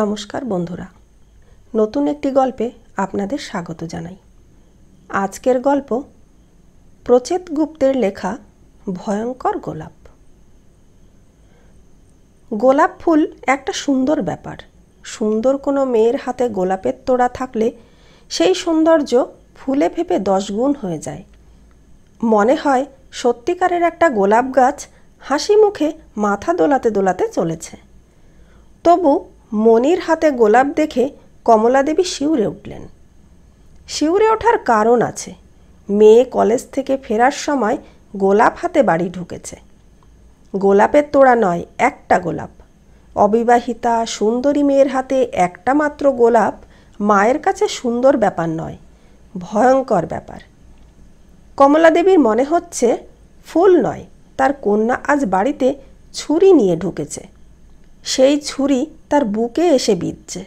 নমস্কার বন্ধুরা নতুন একটি গল্পে আপনাদের স্বাগত জানাই আজকের গল্প প্রচেত গুপ্তের লেখা ভয়ঙ্কর গোলাপ গোলাপ ফুল একটা সুন্দর ব্যাপার সুন্দর কোনো মেয়ের হাতে গোলাপের তোড়া থাকলে সেই সৌন্দর্য ফুলে ফেপে দশগুণ হয়ে যায় মনে হয় সত্যিকারের একটা গোলাপ গাছ হাসি মুখে মাথা দোলাতে দোলাতে চলেছে তবু মনির হাতে গোলাপ দেখে কমলাদেবী শিউরে উঠলেন শিউরে ওঠার কারণ আছে মেয়ে কলেজ থেকে ফেরার সময় গোলাপ হাতে বাড়ি ঢুকেছে গোলাপের তোড়া নয় একটা গোলাপ অবিবাহিতা সুন্দরী মেয়ের হাতে একটা মাত্র গোলাপ মায়ের কাছে সুন্দর ব্যাপার নয় ভয়ঙ্কর ব্যাপার কমলাদেবীর মনে হচ্ছে ফুল নয় তার কন্যা আজ বাড়িতে ছুরি নিয়ে ঢুকেছে সেই ছুরি তার বুকে এসে বিঁধছে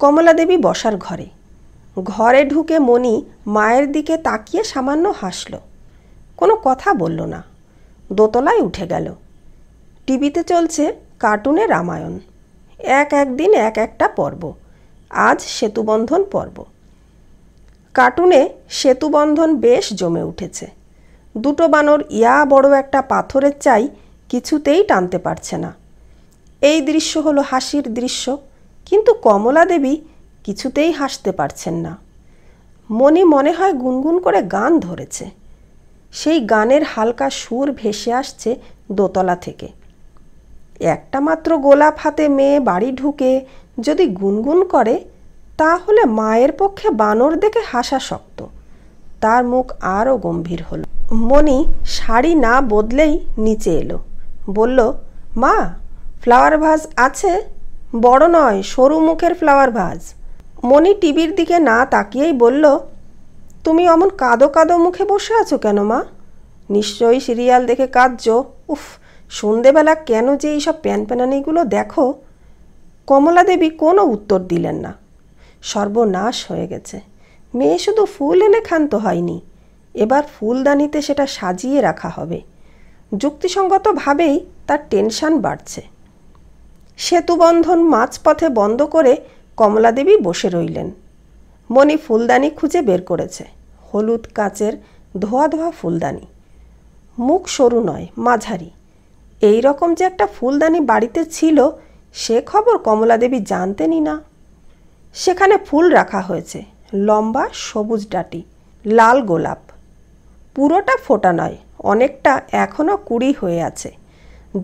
কমলাদেবী বসার ঘরে ঘরে ঢুকে মণি মায়ের দিকে তাকিয়ে সামান্য হাসল কোনো কথা বলল না দোতলায় উঠে গেল টিভিতে চলছে কার্টুনে রামায়ণ এক একদিন এক একটা পর্ব আজ সেতুবন্ধন পর্ব কার্টুনে সেতুবন্ধন বেশ জমে উঠেছে দুটো বানর ইয়া বড় একটা পাথরের চাই কিছুতেই টানতে পারছে না এই দৃশ্য হলো হাসির দৃশ্য কিন্তু কমলা দেবী কিছুতেই হাসতে পারছেন না মনে মনে হয় গুনগুন করে গান ধরেছে সেই গানের হালকা সুর ভেসে আসছে দোতলা থেকে একটা মাত্র গোলাপ হাতে মেয়ে বাড়ি ঢুকে যদি গুনগুন করে তাহলে মায়ের পক্ষে বানর দেখে হাসা শক্ত তার মুখ আরও গম্ভীর হল মণি শাড়ি না বদলেই নিচে এলো বলল মা ফ্লাওয়ার ভাজ আছে বড় নয় সরু মুখের ফ্লাওয়ার ভাজ মণি টিভির দিকে না তাকিয়েই বলল তুমি অমন কাদো কাদো মুখে বসে আছো কেন মা নিশ্চয়ই সিরিয়াল দেখে কাঁদছ উফ সন্ধেবেলা কেন যে এইসব প্যানপ্যানানিগুলো দেখো কমলা দেবী কোনো উত্তর দিলেন না সর্বনাশ হয়ে গেছে মেয়ে শুধু ফুল এনে ক্ষান্ত হয়নি এবার ফুলদানিতে সেটা সাজিয়ে রাখা হবে যুক্তিসঙ্গতভাবেই তার টেনশান বাড়ছে সেতুবন্ধন মাঝপথে বন্ধ করে কমলাদেবী বসে রইলেন মণি ফুলদানি খুঁজে বের করেছে হলুদ কাচের ধোয়া ধোয়া ফুলদানি মুখ সরু নয় মাঝারি এই রকম যে একটা ফুলদানি বাড়িতে ছিল সে খবর কমলাদেবী জানতেনই না সেখানে ফুল রাখা হয়েছে লম্বা সবুজ ডাটি লাল গোলাপ পুরোটা ফোটা নয় অনেকটা এখনও কুড়ি হয়ে আছে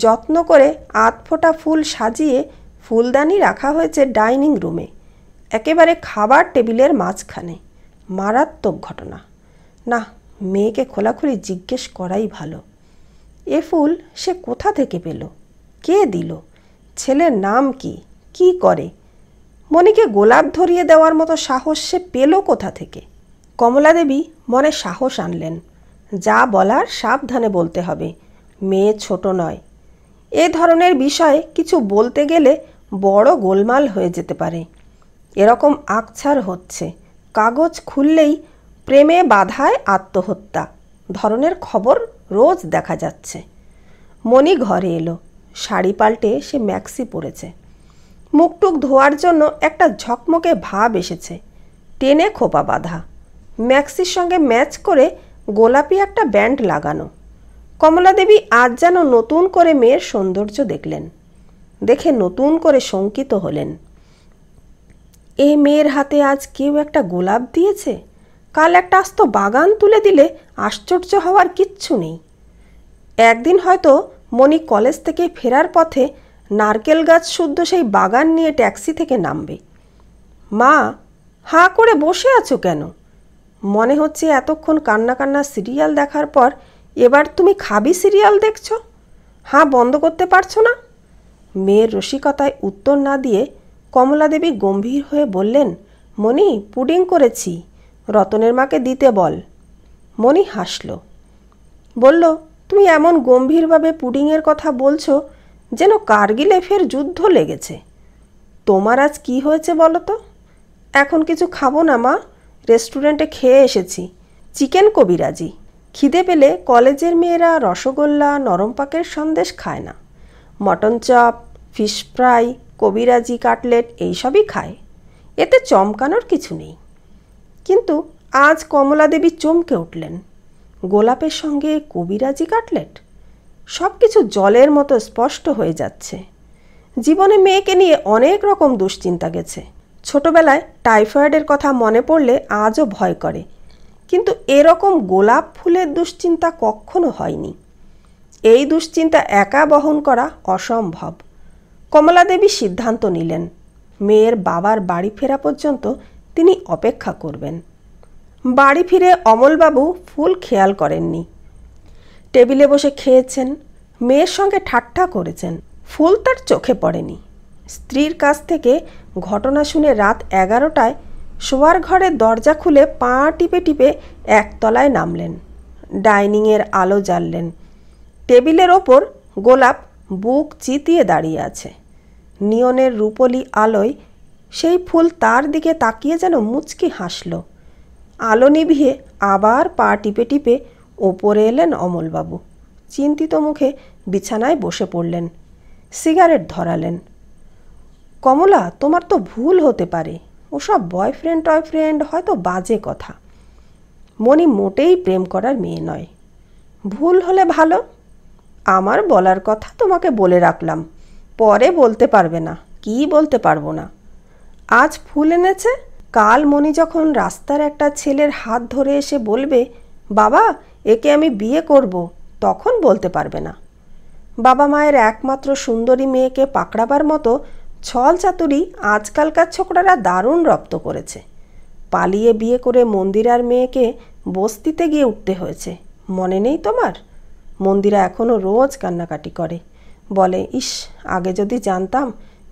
যত্ন করে আধফোটা ফুল সাজিয়ে ফুলদানি রাখা হয়েছে ডাইনিং রুমে একেবারে খাবার টেবিলের মাঝখানে মারাত্মক ঘটনা না মেয়েকে খোলাখুলি জিজ্ঞেস করাই ভালো এ ফুল সে কোথা থেকে পেল কে দিল ছেলের নাম কি কি করে মনিকে গোলাপ ধরিয়ে দেওয়ার মতো সাহস সে পেল কোথা থেকে কমলা দেবী মনে সাহস আনলেন যা বলার সাবধানে বলতে হবে মেয়ে ছোট নয় এ ধরনের বিষয়ে কিছু বলতে গেলে বড় গোলমাল হয়ে যেতে পারে এরকম আকছার হচ্ছে কাগজ খুললেই প্রেমে বাধায় আত্মহত্যা ধরনের খবর রোজ দেখা যাচ্ছে মনি ঘরে এলো শাড়ি পাল্টে সে ম্যাক্সি পরেছে মুখটুক ধোয়ার জন্য একটা ঝকমকে ভাব এসেছে টেনে খোপা বাঁধা ম্যাক্সির সঙ্গে ম্যাচ করে গোলাপি একটা ব্যান্ড লাগানো কমলাদেবী আজ যেন নতুন করে মেয়ের সৌন্দর্য দেখলেন দেখে নতুন করে শঙ্কিত হলেন এ মেয়ের হাতে আজ কেউ একটা গোলাপ দিয়েছে কাল একটা আস্ত বাগান তুলে দিলে আশ্চর্য হওয়ার কিচ্ছু নেই একদিন হয়তো মণি কলেজ থেকে ফেরার পথে নারকেল গাছ শুদ্ধ সেই বাগান নিয়ে ট্যাক্সি থেকে নামবে মা হাঁ করে বসে আছো কেন মনে হচ্ছে এতক্ষণ কান্না কান্না সিরিয়াল দেখার পর এবার তুমি খাবি সিরিয়াল দেখছ হ্যাঁ বন্ধ করতে পারছো না মেয়ের রসিকতায় উত্তর না দিয়ে কমলাদেবী গম্ভীর হয়ে বললেন মণি পুডিং করেছি রতনের মাকে দিতে বল মণি হাসল বলল তুমি এমন গম্ভীরভাবে পুডিংয়ের কথা বলছো যেন কার্গিলে ফের যুদ্ধ লেগেছে তোমার আজ কি হয়েছে বলো তো এখন কিছু খাবো না মা রেস্টুরেন্টে খেয়ে এসেছি চিকেন কবিরাজি খিদে পেলে কলেজের মেয়েরা রসগোল্লা নরম পাকের সন্দেশ খায় না মটন চপ ফিশ ফ্রাই কবিরাজি কাটলেট এইসবই খায় এতে চমকানোর কিছু নেই কিন্তু আজ কমলা দেবী চমকে উঠলেন গোলাপের সঙ্গে কবিরাজি কাটলেট সব কিছু জলের মতো স্পষ্ট হয়ে যাচ্ছে জীবনে মেয়েকে নিয়ে অনেক রকম দুশ্চিন্তা গেছে ছোটবেলায় টাইফয়েডের কথা মনে পড়লে আজও ভয় করে কিন্তু এরকম গোলাপ ফুলের দুশ্চিন্তা কখনো হয়নি এই দুশ্চিন্তা একা বহন করা অসম্ভব কমলা দেবী সিদ্ধান্ত নিলেন মেয়ের বাবার বাড়ি ফেরা পর্যন্ত তিনি অপেক্ষা করবেন বাড়ি ফিরে অমলবাবু ফুল খেয়াল করেননি টেবিলে বসে খেয়েছেন মেয়ের সঙ্গে ঠাট্টা করেছেন ফুল তার চোখে পড়েনি স্ত্রীর কাছ থেকে ঘটনা শুনে রাত এগারোটায় শোয়ার ঘরের দরজা খুলে পা টিপে টিপে একতলায় নামলেন ডাইনিংয়ের আলো জ্বাললেন টেবিলের ওপর গোলাপ বুক চিতিয়ে দাঁড়িয়ে আছে নিয়নের রূপলি আলোয় সেই ফুল তার দিকে তাকিয়ে যেন মুচকি হাসল আলো নিভিয়ে আবার পা টিপে টিপে ওপরে এলেন অমলবাবু চিন্তিত মুখে বিছানায় বসে পড়লেন সিগারেট ধরালেন কমলা তোমার তো ভুল হতে পারে ওসব বয়ফ্রেন্ড টয়ফ্রেন্ড হয়তো বাজে কথা মনি মোটেই প্রেম করার মেয়ে নয় ভুল হলে ভালো আমার বলার কথা তোমাকে বলে রাখলাম পরে বলতে পারবে না কি বলতে পারবো না আজ ফুল এনেছে কাল মনি যখন রাস্তার একটা ছেলের হাত ধরে এসে বলবে বাবা একে আমি বিয়ে করব তখন বলতে পারবে না বাবা মায়ের একমাত্র সুন্দরী মেয়েকে পাকড়াবার মতো ছল চাতুরি আজকালকার ছোকরারা দারুণ রপ্ত করেছে পালিয়ে বিয়ে করে মন্দিরার মেয়েকে বস্তিতে গিয়ে উঠতে হয়েছে মনে নেই তোমার মন্দিরা এখনও রোজ কান্নাকাটি করে বলে ইস আগে যদি জানতাম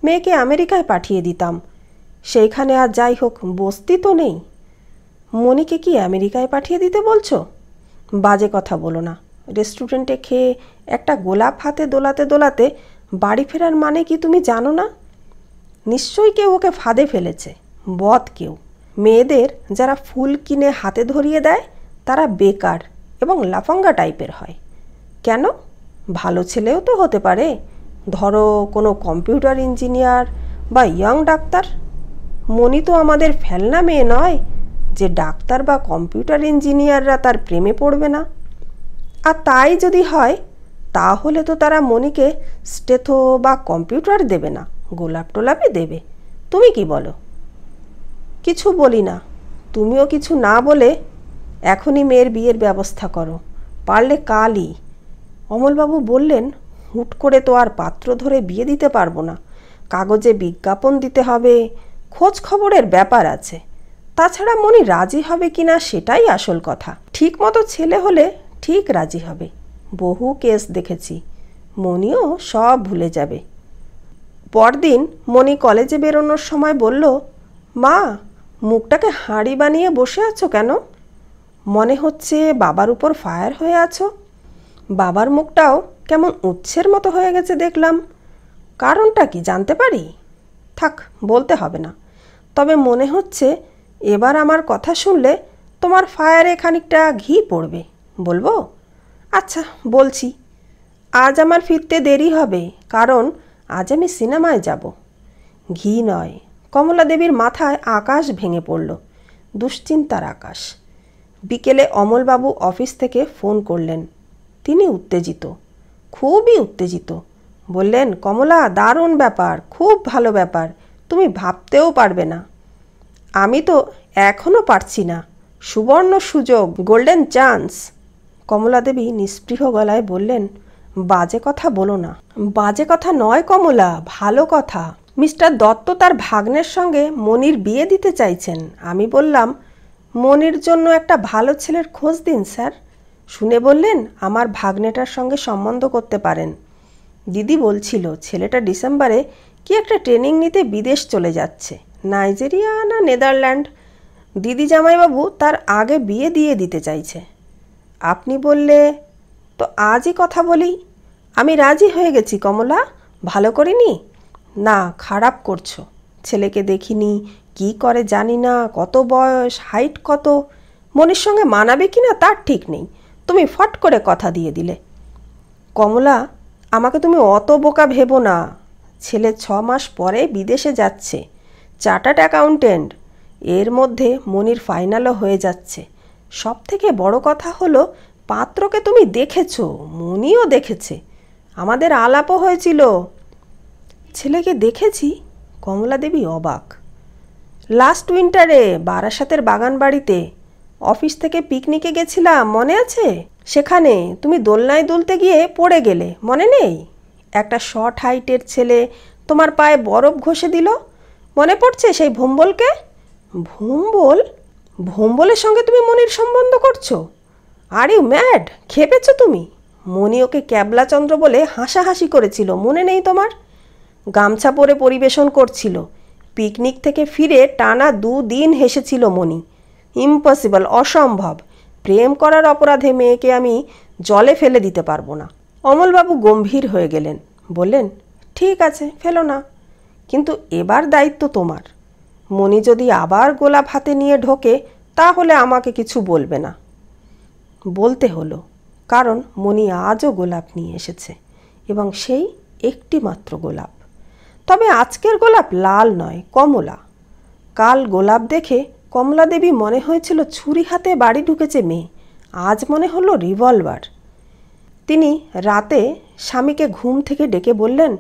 মেয়েকে আমেরিকায় পাঠিয়ে দিতাম সেইখানে আর যাই হোক বস্তি তো নেই মনিকে কি আমেরিকায় পাঠিয়ে দিতে বলছো বাজে কথা বলো না রেস্টুরেন্টে খেয়ে একটা গোলাপ হাতে দোলাতে দোলাতে বাড়ি ফেরার মানে কি তুমি জানো না নিশ্চয়ই কেউ ওকে ফাঁদে ফেলেছে বদ কেউ মেয়েদের যারা ফুল কিনে হাতে ধরিয়ে দেয় তারা বেকার এবং লাফাঙ্গা টাইপের হয় কেন ভালো ছেলেও তো হতে পারে ধরো কোনো কম্পিউটার ইঞ্জিনিয়ার বা ইয়াং ডাক্তার মনি তো আমাদের ফেলনা মেয়ে নয় যে ডাক্তার বা কম্পিউটার ইঞ্জিনিয়াররা তার প্রেমে পড়বে না আর তাই যদি হয় তাহলে তো তারা মনিকে স্টেথো বা কম্পিউটার দেবে না গোলাপ টোলাপে দেবে তুমি কি বলো কিছু বলি না তুমিও কিছু না বলে এখনই মেয়ের বিয়ের ব্যবস্থা করো পারলে কালই অমলবাবু বললেন হুট করে তো আর পাত্র ধরে বিয়ে দিতে পারবো না কাগজে বিজ্ঞাপন দিতে হবে খোঁজ খবরের ব্যাপার আছে তাছাড়া মনি রাজি হবে কি না সেটাই আসল কথা ঠিক মতো ছেলে হলে ঠিক রাজি হবে বহু কেস দেখেছি মনিও সব ভুলে যাবে পরদিন মণি কলেজে বেরোনোর সময় বলল মা মুখটাকে হাঁড়ি বানিয়ে বসে আছো কেন মনে হচ্ছে বাবার উপর ফায়ার হয়ে আছো বাবার মুখটাও কেমন উচ্ছের মতো হয়ে গেছে দেখলাম কারণটা কি জানতে পারি থাক বলতে হবে না তবে মনে হচ্ছে এবার আমার কথা শুনলে তোমার ফায়ারে খানিকটা ঘি পড়বে বলবো আচ্ছা বলছি আজ আমার ফিরতে দেরি হবে কারণ আজ আমি সিনেমায় যাব ঘি নয় কমলা দেবীর মাথায় আকাশ ভেঙে পড়ল দুশ্চিন্তার আকাশ বিকেলে অমলবাবু অফিস থেকে ফোন করলেন তিনি উত্তেজিত খুবই উত্তেজিত বললেন কমলা দারুণ ব্যাপার খুব ভালো ব্যাপার তুমি ভাবতেও পারবে না আমি তো এখনও পারছি না সুবর্ণ সুযোগ গোল্ডেন চান্স কমলাদেবী নিস্পৃহ গলায় বললেন বাজে কথা বলো না বাজে কথা নয় কমলা ভালো কথা মিস্টার দত্ত তার ভাগ্নের সঙ্গে মনির বিয়ে দিতে চাইছেন আমি বললাম মনির জন্য একটা ভালো ছেলের খোঁজ দিন স্যার শুনে বললেন আমার ভাগ্নেটার সঙ্গে সম্বন্ধ করতে পারেন দিদি বলছিল ছেলেটা ডিসেম্বরে কি একটা ট্রেনিং নিতে বিদেশ চলে যাচ্ছে নাইজেরিয়া না নেদারল্যান্ড দিদি জামাইবাবু তার আগে বিয়ে দিয়ে দিতে চাইছে আপনি বললে তো আজই কথা বলি আমি রাজি হয়ে গেছি কমলা ভালো করিনি না খারাপ করছো ছেলেকে দেখিনি কি করে জানি না কত বয়স হাইট কত মনের সঙ্গে মানাবে কি না তার ঠিক নেই তুমি ফট করে কথা দিয়ে দিলে কমলা আমাকে তুমি অত বোকা ভেবো না ছেলে ছ মাস পরে বিদেশে যাচ্ছে চার্টার্ড অ্যাকাউন্টেন্ট এর মধ্যে মনির ফাইনালও হয়ে যাচ্ছে সব থেকে বড় কথা হলো পাত্রকে তুমি দেখেছ মনিও দেখেছে আমাদের আলাপও হয়েছিল ছেলেকে দেখেছি কমলা দেবী অবাক লাস্ট উইন্টারে বারাসাতের বাগান বাড়িতে অফিস থেকে পিকনিকে গেছিলাম মনে আছে সেখানে তুমি দোলনায় দুলতে গিয়ে পড়ে গেলে মনে নেই একটা শর্ট হাইটের ছেলে তোমার পায়ে বরফ ঘষে দিল মনে পড়ছে সেই ভোম্বলকে ভোম্বল ভোম্বলের সঙ্গে তুমি মনির সম্বন্ধ করছো আর ইউ ম্যাড খেপেছ তুমি মনি ওকে ক্যাবলাচন্দ্র বলে হাসাহাসি করেছিল মনে নেই তোমার গামছা পরে পরিবেশন করছিল পিকনিক থেকে ফিরে টানা দুদিন হেসেছিল মনি ইম্পসিবল অসম্ভব প্রেম করার অপরাধে মেয়েকে আমি জলে ফেলে দিতে পারবো না অমলবাবু গম্ভীর হয়ে গেলেন বললেন ঠিক আছে ফেলো না কিন্তু এবার দায়িত্ব তোমার মনি যদি আবার গোলাপ হাতে নিয়ে ঢোকে তাহলে আমাকে কিছু বলবে না বলতে হলো কারণ মণি আজও গোলাপ নিয়ে এসেছে এবং সেই একটি মাত্র গোলাপ তবে আজকের গোলাপ লাল নয় কমলা কাল গোলাপ দেখে কমলা দেবী মনে হয়েছিল ছুরি হাতে বাড়ি ঢুকেছে মেয়ে আজ মনে হলো রিভলভার তিনি রাতে স্বামীকে ঘুম থেকে ডেকে বললেন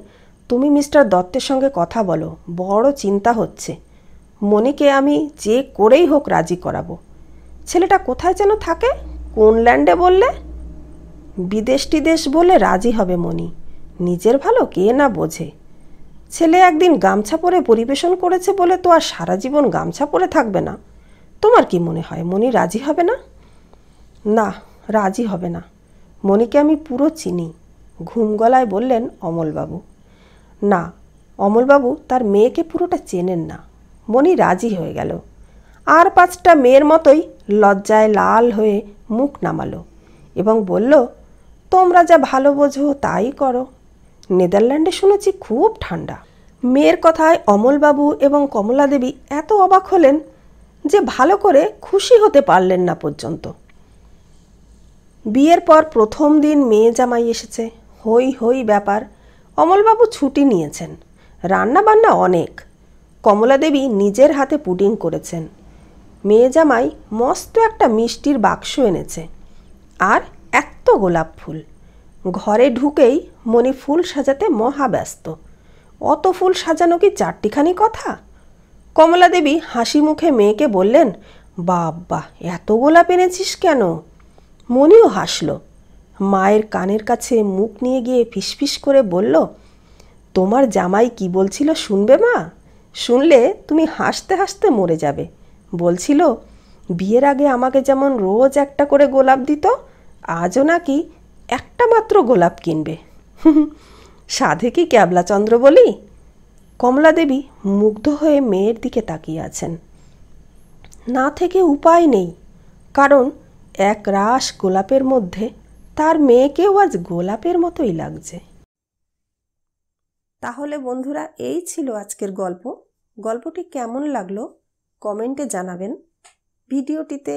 তুমি মিস্টার দত্তের সঙ্গে কথা বলো বড় চিন্তা হচ্ছে মনিকে আমি যে করেই হোক রাজি করাবো ছেলেটা কোথায় যেন থাকে কোন ল্যান্ডে বললে বিদেশ দেশ বলে রাজি হবে মনি নিজের ভালো কে না বোঝে ছেলে একদিন গামছা পরে পরিবেশন করেছে বলে তো আর সারা জীবন গামছা পরে থাকবে না তোমার কি মনে হয় মনি রাজি হবে না না রাজি হবে না মনিকে আমি পুরো চিনি ঘুম গলায় বললেন অমলবাবু না অমলবাবু তার মেয়েকে পুরোটা চেনেন না মনি রাজি হয়ে গেল আর পাঁচটা মেয়ের মতোই লজ্জায় লাল হয়ে মুখ নামালো এবং বলল তোমরা যা ভালো বোঝো তাই করো নেদারল্যান্ডে শুনেছি খুব ঠান্ডা মেয়ের কথায় অমলবাবু এবং কমলা দেবী এত অবাক হলেন যে ভালো করে খুশি হতে পারলেন না পর্যন্ত বিয়ের পর প্রথম দিন মেয়ে জামাই এসেছে হই হই ব্যাপার অমলবাবু ছুটি নিয়েছেন রান্না বান্না অনেক কমলা দেবী নিজের হাতে পুডিং করেছেন মেয়ে জামাই মস্ত একটা মিষ্টির বাক্স এনেছে আর এত গোলাপ ফুল ঘরে ঢুকেই মনি ফুল সাজাতে মহা ব্যস্ত অত ফুল সাজানো কি চারটিখানি কথা কমলা দেবী হাসি মুখে মেয়েকে বললেন বাবা এত গোলাপ এনেছিস কেন মনিও হাসল মায়ের কানের কাছে মুখ নিয়ে গিয়ে ফিসফিস করে বলল তোমার জামাই কি বলছিল শুনবে মা শুনলে তুমি হাসতে হাসতে মরে যাবে বলছিল বিয়ের আগে আমাকে যেমন রোজ একটা করে গোলাপ দিত আজও নাকি একটা মাত্র গোলাপ কিনবে সাধে কি ক্যাবলাচন্দ্র বলি কমলা দেবী মুগ্ধ হয়ে মেয়ের দিকে তাকিয়ে আছেন না থেকে উপায় নেই কারণ এক রাস গোলাপের মধ্যে তার মেয়েকেও আজ গোলাপের মতোই লাগছে তাহলে বন্ধুরা এই ছিল আজকের গল্প গল্পটি কেমন লাগলো কমেন্টে জানাবেন ভিডিওটিতে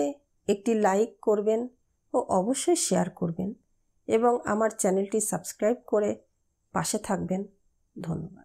একটি লাইক করবেন ও অবশ্যই শেয়ার করবেন এবং আমার চ্যানেলটি সাবস্ক্রাইব করে পাশে থাকবেন ধন্যবাদ